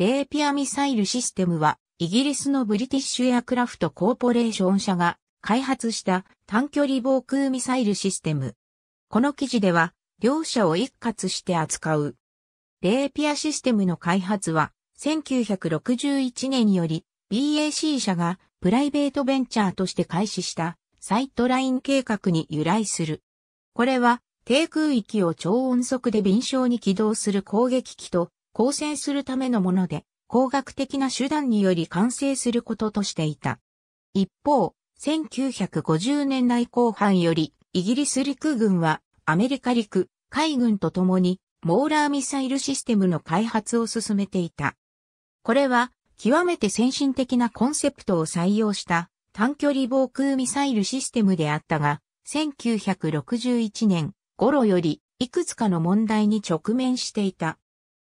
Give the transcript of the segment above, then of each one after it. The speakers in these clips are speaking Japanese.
レーピアミサイルシステムは、イギリスのブリティッシュエアクラフトコーポレーション社が開発した短距離防空ミサイルシステム。この記事では、両者を一括して扱う。レーピアシステムの開発は、1961年より BAC 社がプライベートベンチャーとして開始したサイトライン計画に由来する。これは、低空域を超音速で敏捷に起動する攻撃機と構成するためのもので、工学的な手段により完成することとしていた。一方、1950年代後半より、イギリス陸軍はアメリカ陸、海軍と共に、モーラーミサイルシステムの開発を進めていた。これは、極めて先進的なコンセプトを採用した短距離防空ミサイルシステムであったが、1961年頃よりいくつかの問題に直面していた。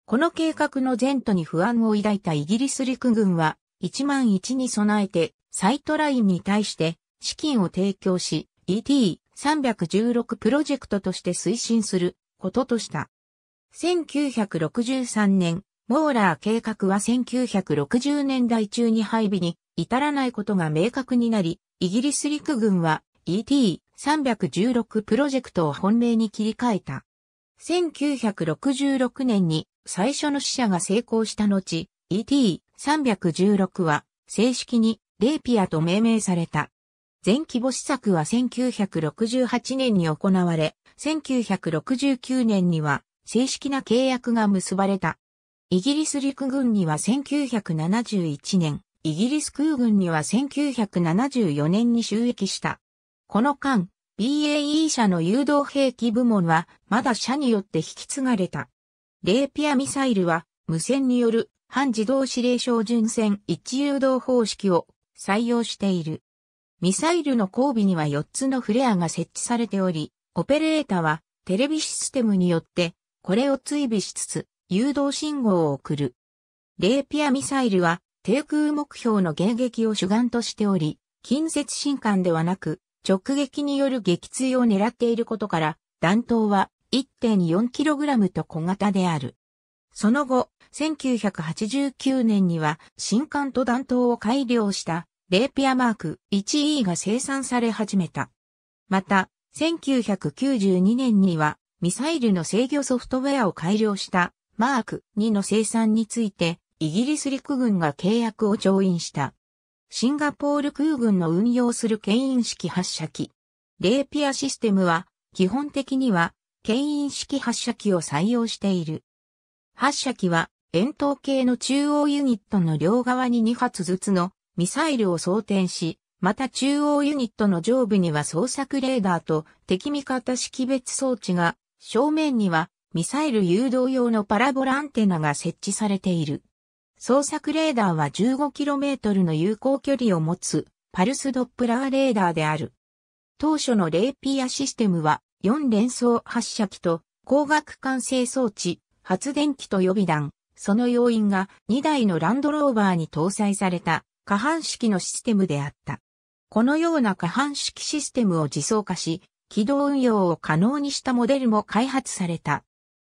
この計画の前途に不安を抱いたイギリス陸軍は、1万1に備えて、サイトラインに対して資金を提供し、ET316 プロジェクトとして推進することとした。1963年、モーラー計画は1960年代中に配備に至らないことが明確になり、イギリス陸軍は ET316 プロジェクトを本命に切り替えた。1966年に最初の試者が成功した後、ET316 は正式にレイピアと命名された。全規模試作は1968年に行われ、1969年には正式な契約が結ばれた。イギリス陸軍には1971年、イギリス空軍には1974年に収益した。この間、BAE 社の誘導兵器部門はまだ社によって引き継がれた。レーピアミサイルは、無線による半自動指令照準線一誘導方式を採用している。ミサイルの後尾には4つのフレアが設置されており、オペレータはテレビシステムによってこれを追尾しつつ誘導信号を送る。レーピアミサイルは低空目標の迎撃を主眼としており、近接進艦ではなく直撃による撃墜を狙っていることから弾頭は 1.4kg と小型である。その後、1989年には新艦と弾頭を改良したレーピアマーク 1E が生産され始めた。また、1992年にはミサイルの制御ソフトウェアを改良したマーク2の生産についてイギリス陸軍が契約を調印した。シンガポール空軍の運用する牽引式発射機。レーピアシステムは基本的には牽引式発射機を採用している。発射機は円筒形の中央ユニットの両側に2発ずつのミサイルを装填し、また中央ユニットの上部には捜索レーダーと敵味方識別装置が、正面にはミサイル誘導用のパラボラアンテナが設置されている。捜索レーダーは 15km の有効距離を持つパルスドップラーレーダーである。当初のレイピアシステムは4連装発射機と光学管制装置、発電機と予備弾、その要因が2台のランドローバーに搭載された可搬式のシステムであった。このような可搬式システムを自走化し、軌道運用を可能にしたモデルも開発された。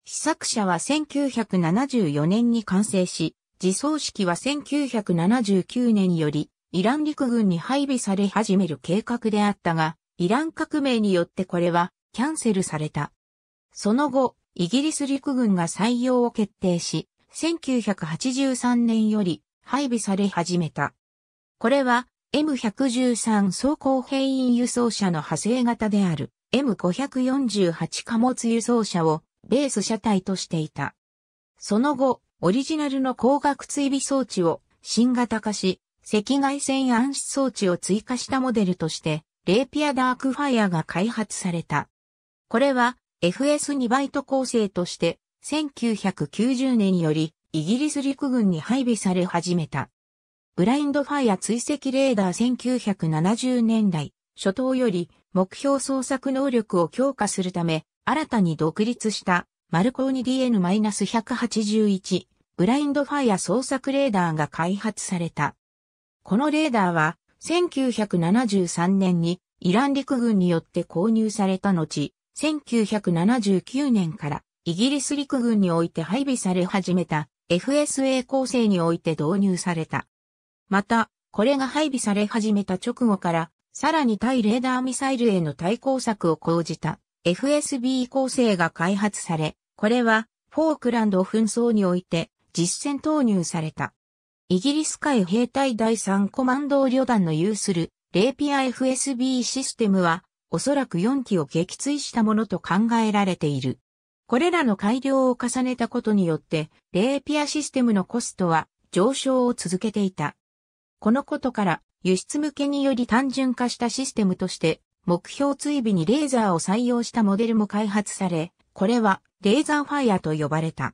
試作車は1974年に完成し、自走式は1979年よりイラン陸軍に配備され始める計画であったが、イラン革命によってこれはキャンセルされた。その後、イギリス陸軍が採用を決定し、1983年より配備され始めた。これは M113 装甲兵員輸送車の派生型である M548 貨物輸送車をベース車体としていた。その後、オリジナルの光学追尾装置を新型化し、赤外線暗視装置を追加したモデルとして、レーピアダークファイアが開発された。これは FS2 バイト構成として1990年よりイギリス陸軍に配備され始めた。ブラインドファイア追跡レーダー1970年代初頭より目標捜索能力を強化するため新たに独立したマルコーニ DN-181 ブラインドファイア捜索レーダーが開発された。このレーダーは1973年にイラン陸軍によって購入された後、1979年からイギリス陸軍において配備され始めた FSA 構成において導入された。また、これが配備され始めた直後から、さらに対レーダーミサイルへの対抗策を講じた FSB 構成が開発され、これはフォークランド紛争において実戦投入された。イギリス海兵隊第3コマンド旅団の有するレーピア FSB システムはおそらく4機を撃墜したものと考えられている。これらの改良を重ねたことによって、レーピアシステムのコストは上昇を続けていた。このことから、輸出向けにより単純化したシステムとして、目標追尾にレーザーを採用したモデルも開発され、これはレーザーファイアと呼ばれた。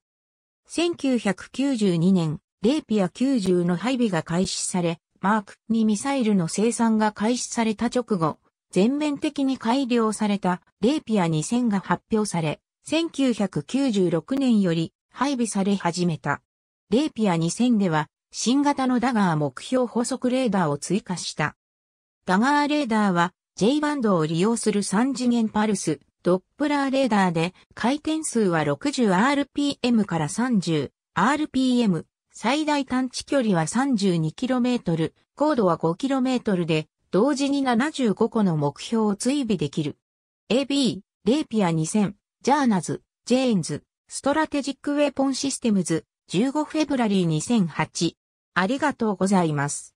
1992年、レーピア90の配備が開始され、マーク2ミサイルの生産が開始された直後、全面的に改良されたレーピア2000が発表され、1996年より配備され始めた。レーピア2000では新型のダガー目標補足レーダーを追加した。ダガーレーダーは J バンドを利用する3次元パルス、ドップラーレーダーで回転数は 60rpm から 30rpm、最大探知距離は 32km、高度は 5km で同時に75個の目標を追尾できる。AB、レイピア2000、ジャーナズ、ジェーンズ、ストラテジックウェポンシステムズ、15フェブラリー2008。ありがとうございます。